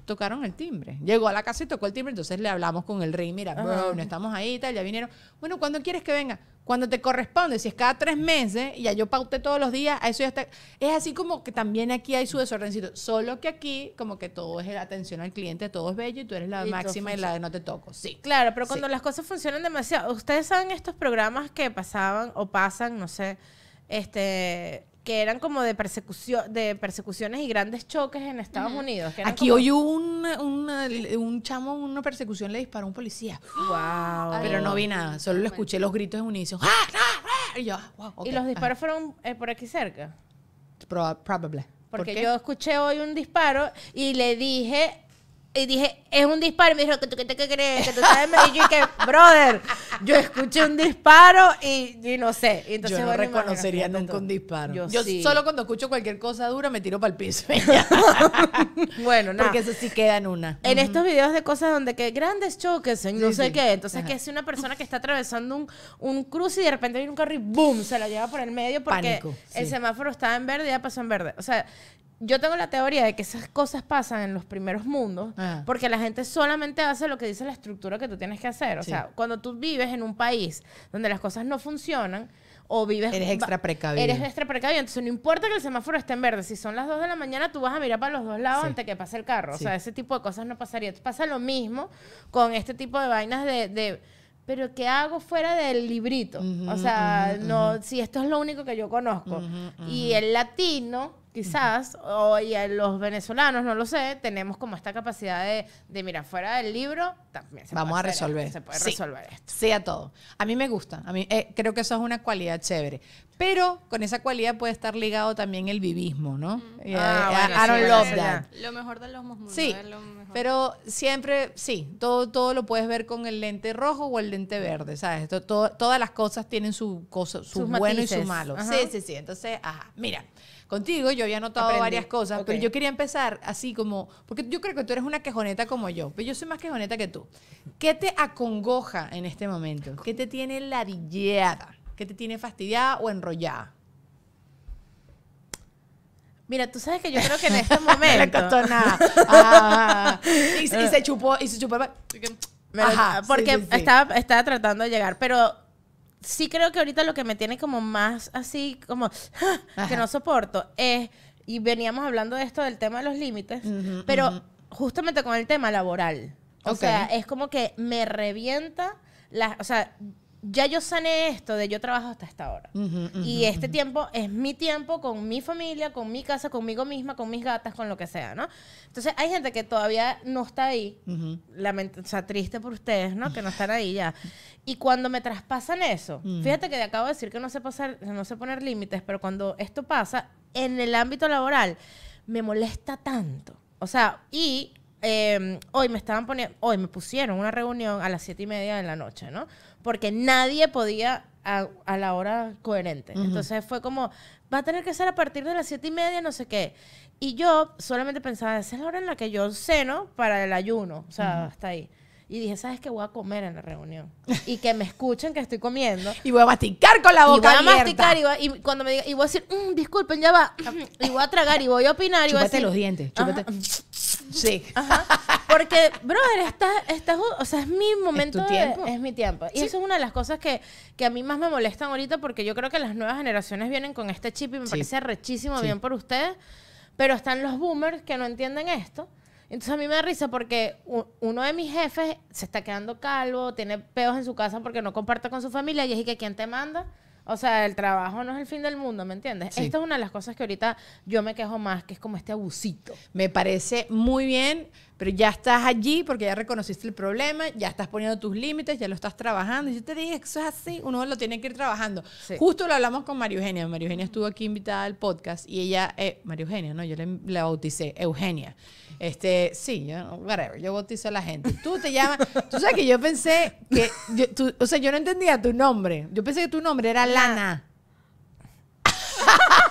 tocaron el timbre. Llegó a la casa y tocó el timbre, entonces le hablamos con el rey, mira, bro, no estamos ahí, tal, ya vinieron. Bueno, ¿cuándo quieres que venga? Cuando te corresponde, si es cada tres meses, y ya yo pauté todos los días, a eso ya está. Es así como que también aquí hay su desordencito, solo que aquí como que todo es la atención al cliente, todo es bello y tú eres la máxima y la de no te toco. Sí. Claro, pero cuando las cosas funcionan demasiado, ustedes saben estos programas que pasaban o pasan, no sé, este que eran como de persecución de persecuciones y grandes choques en Estados Unidos. Aquí hoy hubo un chamo, una persecución, le disparó a un policía. Wow. Pero no vi nada, solo lo escuché los gritos en ¡Ah, ah, ah! Y yo, wow, ah, ¿Y los disparos fueron eh, por aquí cerca? probable. Porque yo escuché hoy un disparo y le dije y dije, es un disparo. Y me dijo, qué te crees? ¿Que tú sabes? Me dijo, que, brother, yo escuché un disparo y, no sé. entonces, yo no reconocería nunca un disparo. Yo, solo cuando escucho cualquier cosa dura me tiro para el piso. [LAUGHS] bueno, no. Porque eso sí queda en una. En estos videos de cosas donde que grandes choques, no sé qué. Entonces, que si una persona que está atravesando un, un cruce y de repente viene un carro y ¡boom! Se la lleva por el medio porque el semáforo estaba en verde y ya pasó en verde. O sea, yo tengo la teoría de que esas cosas pasan en los primeros mundos ah. porque la gente solamente hace lo que dice la estructura que tú tienes que hacer. O sea, cuando tú vives en un país donde las cosas no funcionan o vives... Eres extra precavido. Eres extra precavido. Entonces, no importa que el semáforo esté en verde. Si son las 2 de la mañana, tú vas a mirar para los dos lados antes que pase el carro. O sea, ese tipo de cosas no pasaría. Pasa lo mismo con este tipo de vainas de, pero ¿qué hago fuera del librito? o sea, no, si esto es lo único que yo conozco. Y el latino quizás, hoy los venezolanos, no lo sé, tenemos como esta capacidad de, mirar mira, fuera del libro, también se Vamos puede a resolver. Esto, sí. resolver a todo. A mí me gusta, a mí eh, creo que eso es una cualidad chévere. Pero con esa cualidad puede estar ligado también el vivismo, ¿no? Mm. Eh, ah, eh, lo mejor de los musmulos. Sí, pero siempre, sí, todo, todo lo puedes ver con el lente rojo o el lente verde, ¿sabes? todas las cosas tienen su, bueno y su malo. Sí, sí, sí. Entonces, ajá, mira contigo, yo había notado varias cosas, pero yo quería empezar así como, porque yo creo que tú eres una quejoneta como yo, pero yo soy más quejoneta que tú. ¿Qué te acongoja en este momento? ¿Qué te tiene ladillada? ¿Qué te tiene fastidiada o enrollada? Mira, tú sabes que yo creo que en este [LAUGHS] momento. le costó nada. y, se chupó, y se chupó. porque Estaba, estaba tratando de llegar, pero sí creo que ahorita lo que me tiene como más así, como ah", que no soporto, es, y veníamos hablando de esto del tema de los límites, pero justamente con el tema laboral. O sea, es como que me revienta, la, o sea, ya yo sané esto de yo trabajo hasta esta hora. y este tiempo es mi tiempo con mi familia, con mi casa, conmigo misma, con mis gatas, con lo que sea, ¿no? Entonces hay gente que todavía no está ahí, o sea, triste por ustedes, ¿no? Que no están ahí ya. [LAUGHS] Y cuando me traspasan eso, mm. fíjate que te acabo de decir que no sé, pasar, no sé poner límites, pero cuando esto pasa en el ámbito laboral, me molesta tanto. O sea, y em, hoy me estaban poniendo, hoy me pusieron una reunión a las siete y media de la noche, ¿no? porque nadie podía a, la hora coherente. Entonces fue como, va a tener que ser a partir de las siete y media, no sé qué. Y yo solamente pensaba, esa es la hora en la que yo ceno para el ayuno, o sea, hasta ahí. Y dije, ¿sabes qué? Voy a comer en la reunión. Y que me escuchen que estoy comiendo. [LAUGHS] y voy a masticar con la boca. Y voy a masticar y, voy a, cuando me diga, y voy a decir, mm, disculpen, ya va. [CLEARS THROAT] y voy a tragar y voy a opinar. Y voy a los dientes, Sí. Porque, brother, está o sea, es mi momento. Es mi tiempo. Y eso es una de las cosas que, que, a mí más me molestan ahorita porque yo creo que las nuevas generaciones vienen con este chip y me parece rechísimo bien por ustedes. Pero están los boomers que no entienden esto entonces a mí me da risa porque uno de mis jefes se está quedando calvo, tiene pedos en su casa porque no comparte con su familia y es que ¿quién te manda? O sea, el trabajo no es el fin del mundo, ¿me entiendes? Esta es una de las cosas que ahorita yo me quejo más, que es como este abusito. Me parece muy bien pero ya estás allí porque ya reconociste el problema, ya estás poniendo tus límites, ya lo estás trabajando. y Yo te dije, eso es así, uno lo tiene que ir trabajando. Justo lo hablamos con María Eugenia. María Eugenia estuvo aquí invitada al podcast y ella, eh, María Eugenia, no, yo la bauticé, Eugenia. Este, sí, yo, whatever, yo bautizo a la gente. Tú te llamas, tú sabes que yo pensé que, o sea, yo no entendía tu nombre. Yo pensé que tu nombre era Lana. [LAUGHS]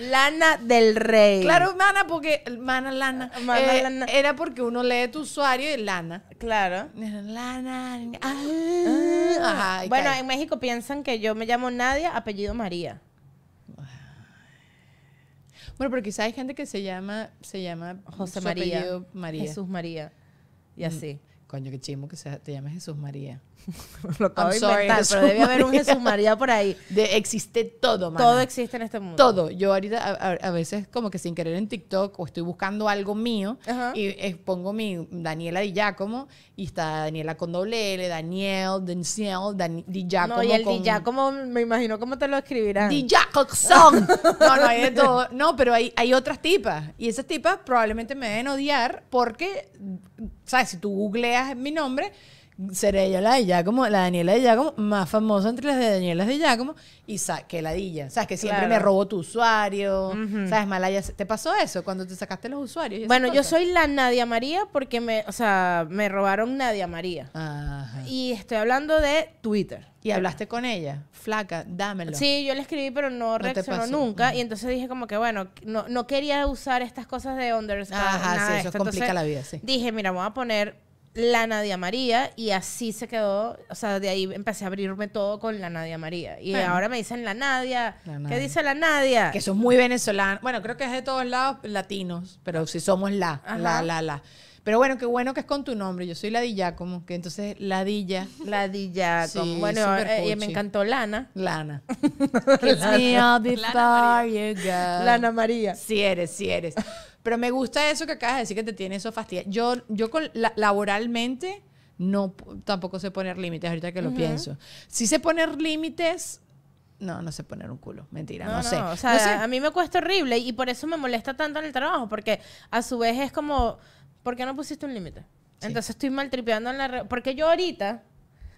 Lana del Rey. Claro, mana, porque. Mana, lana. lana. Eh, era porque uno lee tu usuario y lana. Claro. Lana. Ah. Ah, bueno, en México piensan que yo me llamo Nadia, apellido María. Bueno, pero quizás hay gente que se llama, se llama José María, María, Jesús María y mm. así. Coño, qué chimo que te llames Jesús María. [LAUGHS] Lo acabo de inventar, pero debe haber un Jesús María por ahí. [LAUGHS] De, existe todo, Todo existe en este mundo. Todo. Yo ahorita a, veces como que sin querer en TikTok o estoy buscando algo mío y pongo mi Daniela Di Giacomo y está Daniela con doble L, Daniel, Denzel, Di Giacomo. No, y el Di Giacomo, me imagino cómo te lo escribirán. Di Giacomo. [LAUGHS] No, no, hay de todo. No, pero hay, hay otras tipas y esas tipas probablemente me deben odiar porque, ¿sabes? Si tú googleas mi nombre seré yo la de Giacomo, la Daniela de Giacomo, más famosa entre las de Daniela de Giacomo, y saqué la Dilla. Sabes que siempre me robó tu usuario. Sabes, Malaya, ¿te pasó eso cuando te sacaste los usuarios? Bueno, yo soy la Nadia María porque me, o sea, me robaron Nadia María. Y estoy hablando de Twitter. Y hablaste con ella, flaca, dámelo. Sí, yo le escribí, pero no, nunca. Y entonces dije como que, bueno, no, quería usar estas cosas de underscore. Ajá, sí, eso complica la vida, sí. Dije, mira, voy a poner la Nadia María y así se quedó, o sea, de ahí empecé a abrirme todo con la Nadia María. Y ahora me dicen la Nadia. ¿Qué dice la Nadia? Que son muy venezolanos. Bueno, creo que es de todos lados latinos, pero si somos la, la, la, la. Pero bueno, qué bueno que es con tu nombre. Yo soy Ladilla, como que entonces Ladilla. [LAUGHS] Ladilla, como bueno, eh, y me encantó Lana. Lana. [LAUGHS] Lana. Lana María. Si sí eres, si sí eres. Pero me gusta eso que acabas de decir que te tiene eso fastidia. Yo, yo laboralmente no tampoco sé poner límites ahorita que lo pienso. si sé poner límites. No, no sé poner un culo. Mentira, no, sé. O sea, a mí me cuesta horrible y por eso me molesta tanto en el trabajo, porque a su vez es como, ¿por qué no pusiste un límite? Entonces estoy maltripeando en la... porque yo ahorita,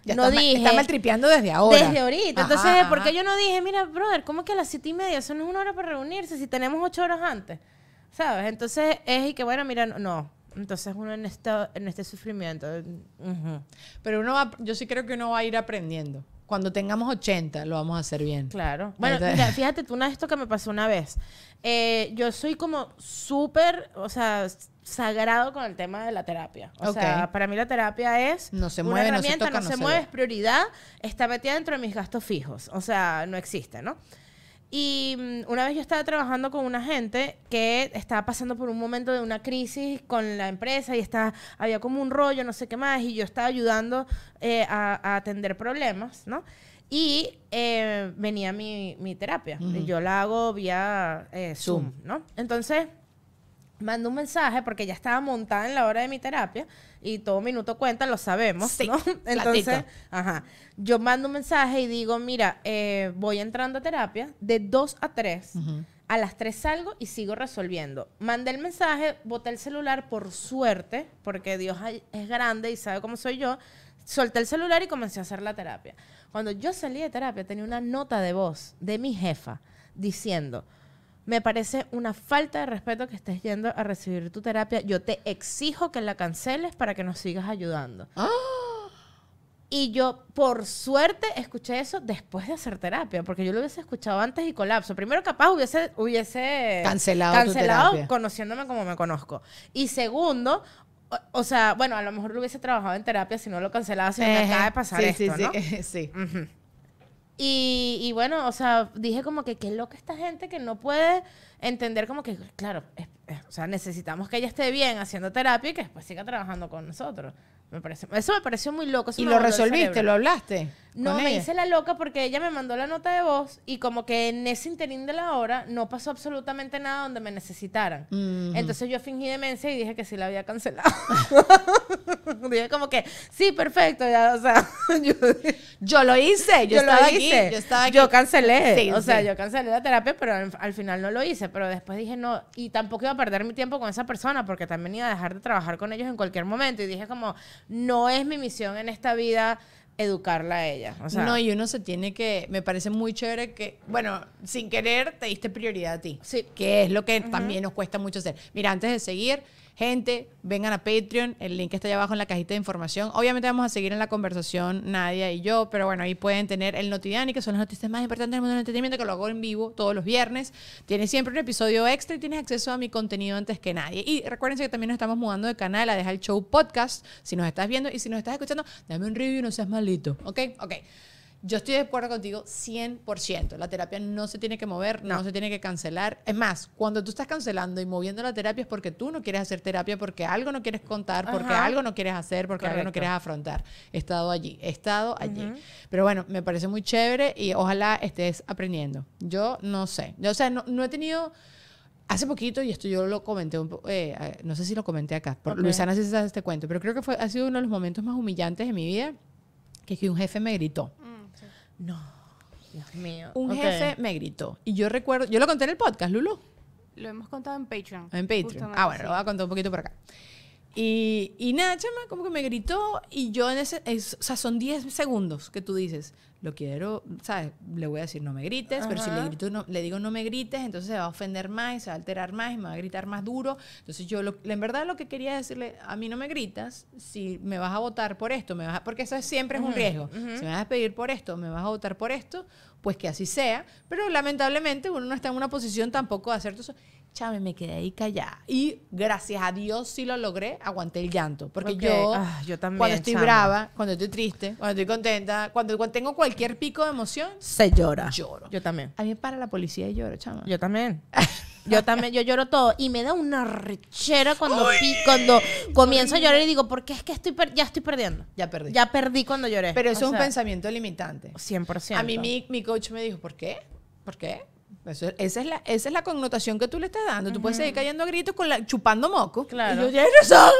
ya no está dije. Está maltripeando desde ahora. Desde ahorita. Entonces, ¿por qué yo no dije, mira, brother, ¿cómo que a las siete y media son una hora para reunirse si tenemos ocho horas antes? ¿Sabes? Entonces es y que, bueno, mira, no. Entonces uno en, este en este sufrimiento. Pero uno va, yo sí creo que uno va a ir aprendiendo. Cuando tengamos 80 lo vamos a hacer bien. Claro. Bueno, mira, [LAUGHS] fíjate tú una esto que me pasó una vez. Eh, yo soy como súper, o sea, sagrado con el tema de la terapia. O sea, para mí la terapia es no se mueve, herramienta, no se, no se mueve, es prioridad, está metida dentro de mis gastos fijos. O sea, no existe, ¿no? Y mm, una vez yo estaba trabajando con una gente que estaba pasando por un momento de una crisis con la empresa y había como un rollo, no sé qué más, y yo estaba ayudando eh, a, atender problemas, ¿no? Y eh, venía mi, mi terapia. Yo la hago vía eh, Zoom, ¿no? Entonces, mando un mensaje porque ya estaba montada en la hora de mi terapia y todo minuto cuenta, lo sabemos, [LAUGHS] Entonces, ajá, yo mando un mensaje y digo, mira, eh, voy entrando a terapia de 2 a 3. A las 3 salgo y sigo resolviendo. Mandé el mensaje, boté el celular por suerte, porque Dios es grande y sabe cómo soy yo. Solté el celular y comencé a hacer la terapia. Cuando yo salí de terapia tenía una nota de voz de mi jefa diciendo, me parece una falta de respeto que estés yendo a recibir tu terapia. Yo te exijo que la canceles para que nos sigas ayudando. ¡Ah! Y yo, por suerte, escuché eso después de hacer terapia, porque yo lo hubiese escuchado antes y colapso. Primero, capaz hubiese, hubiese cancelado, cancelado conociéndome como me conozco. Y segundo, o, sea, bueno, a lo mejor lo hubiese trabajado en terapia si no lo cancelaba, si me acaba de pasar esto, sí, Sí, [LAUGHS] sí, sí. Y, bueno, o sea, dije como que qué loca esta gente que no puede entender como que, claro, o sea, necesitamos que ella esté bien haciendo terapia y que después siga trabajando con nosotros eso me pareció muy loco. ¿Y lo resolviste? ¿Lo hablaste? No, me hice la loca porque ella me mandó la nota de voz y como que en ese interín de la hora no pasó absolutamente nada donde me necesitaran. Entonces yo fingí demencia y dije que sí la había cancelado. [LAUGHS] dije como que, sí, perfecto, o sea, [LAUGHS] yo, lo hice, yo, estaba aquí, yo cancelé, o sea, yo cancelé la terapia, pero al, final no lo hice, pero después dije no, y tampoco iba a perder mi tiempo con esa persona porque también iba a dejar de trabajar con ellos en cualquier momento y dije como, no es mi misión en esta vida educarla a ella. no, y uno se tiene que, me parece muy chévere que, bueno, sin querer te diste prioridad a ti, sí. que es lo que también nos cuesta mucho hacer. Mira, antes de seguir, Gente, vengan a Patreon, el link está allá abajo en la cajita de información. Obviamente vamos a seguir en la conversación Nadia y yo, pero bueno, ahí pueden tener el Notidiani, que son las noticias más importantes del mundo del entretenimiento, que lo hago en vivo todos los viernes. Tienes siempre un episodio extra y tienes acceso a mi contenido antes que nadie. Y recuérdense que también nos estamos mudando de canal a dejar el show podcast, si nos estás viendo y si nos estás escuchando, dame un review, no seas malito, ¿ok? Ok. Yo estoy de acuerdo contigo 100%. La terapia no se tiene que mover, no. se tiene que cancelar. Es más, cuando tú estás cancelando y moviendo la terapia es porque tú no quieres hacer terapia, porque algo no quieres contar, porque algo no quieres hacer, porque algo no quieres afrontar. He estado allí, he estado allí. Pero bueno, me parece muy chévere y ojalá estés aprendiendo. Yo no sé. Yo, o sea, no, he tenido... Hace poquito, y esto yo lo comenté, eh, eh, no sé si lo comenté acá, por Luisana si se hace este cuento, pero creo que fue, ha sido uno de los momentos más humillantes de mi vida, que, es que un jefe me gritó. No. Dios mío. Un jefe me gritó. Y yo recuerdo, yo lo conté en el podcast, Lulu. Lo hemos contado en Patreon. En Patreon. Ah, bueno, lo voy a contar un poquito por acá. Y, nada, chama, como que me gritó y yo en ese, o sea, son 10 segundos que tú dices, lo quiero, ¿sabes? Le voy a decir no me grites, pero si le, no, le digo no me grites, entonces se va a ofender más, se va a alterar más y me va a gritar más duro. Entonces yo, en verdad lo que quería decirle, a mí no me gritas, si me vas a votar por esto, me vas porque eso siempre es un riesgo, si me vas a pedir por esto, me vas a votar por esto, pues que así sea, pero lamentablemente uno no está en una posición tampoco de hacer todo eso chame, me quedé ahí callada. Y gracias a Dios sí lo logré, aguanté el llanto. Porque yo, ah, yo también, cuando estoy brava, cuando estoy triste, cuando estoy contenta, cuando, tengo cualquier pico de emoción, se llora. Lloro. Yo también. A mí para la policía y lloro, chama. Yo también. [LAUGHS] Yo también, yo lloro todo. Y me da una rechera cuando, cuando comienzo a llorar y digo, ¿por qué es que estoy ya estoy perdiendo. Ya perdí. Ya perdí cuando lloré. Pero eso es un pensamiento limitante. 100%. A mí mi, mi coach me dijo, ¿por qué? ¿Por qué? esa, es la, esa es la connotación que tú le estás dando. Tú puedes seguir cayendo a gritos con la, chupando moco. Claro. Y yo, [LAUGHS] Exacto,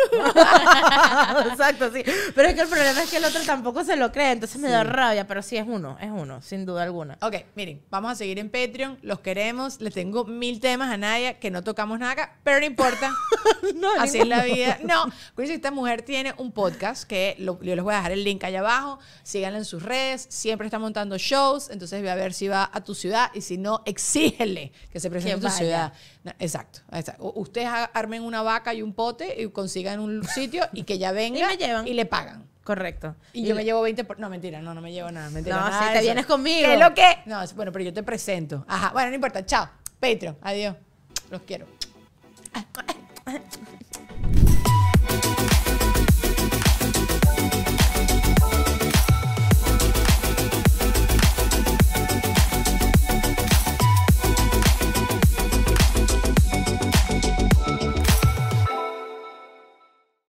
sí. Pero es que el problema es que el otro tampoco se lo cree, entonces me da rabia, pero sí es uno, es uno, sin duda alguna. Ok, miren, vamos a seguir en Patreon, los queremos, le tengo mil temas a Nadia que no tocamos nada acá, pero no importa. [LAUGHS] no, Así es la vida. No, pues esta mujer tiene un podcast que yo les voy a dejar el link allá abajo, síganla en sus redes, siempre está montando shows, entonces voy a ver si va a tu ciudad y si no, exígele que se presente en tu ciudad. Exacto, Ustedes armen una vaca y un pote y consigan un sitio y que ya [LAUGHS] venga y, le pagan. Correcto. Y, yo me llevo 20 por... No, mentira, no, no me llevo nada. no, si te vienes conmigo. ¿Qué es lo que? No, bueno, pero yo te presento. Ajá, bueno, no importa. Chao. Petro, adiós. Los quiero. [LAUGHS]